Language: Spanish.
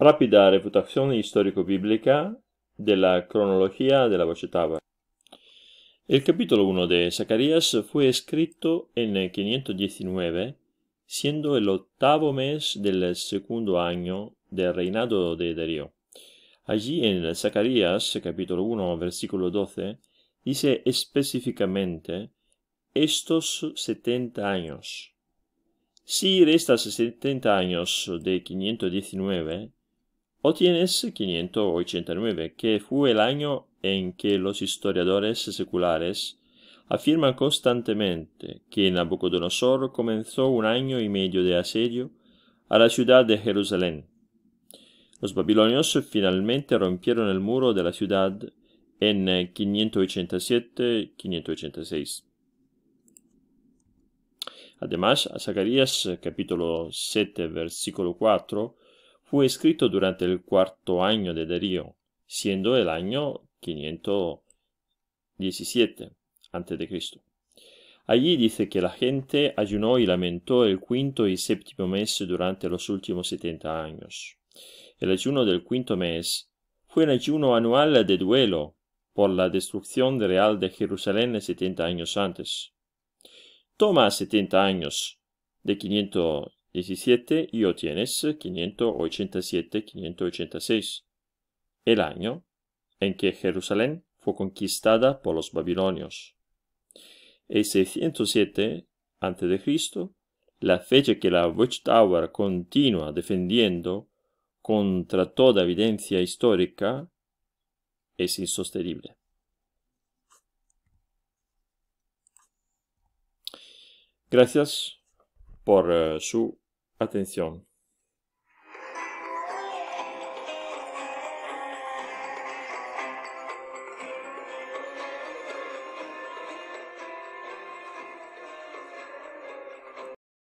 Rápida reputación histórico-bíblica de la cronología de la Bocetaba. El capítulo 1 de Zacarías fue escrito en 519, siendo el octavo mes del segundo año del reinado de Darío. Allí en Zacarías capítulo 1 versículo 12 dice específicamente estos 70 años. Si restas 70 años de 519, Otienes 589, que fue el año en que los historiadores seculares afirman constantemente que Nabucodonosor comenzó un año y medio de asedio a la ciudad de Jerusalén. Los babilonios finalmente rompieron el muro de la ciudad en 587-586. Eh, Además, a Zacarías eh, capítulo 7 versículo 4 fue escrito durante el cuarto año de Darío, siendo el año 517 a.C. Allí dice que la gente ayunó y lamentó el quinto y séptimo mes durante los últimos setenta años. El ayuno del quinto mes fue un ayuno anual de duelo por la destrucción real de Jerusalén setenta años antes. Toma setenta años, de 517. 17 y obtienes 587, 586, el año en que Jerusalén fue conquistada por los babilonios. En 607 Cristo la fecha que la Watchtower continúa defendiendo contra toda evidencia histórica es insostenible. Gracias por eh, su Attenzione.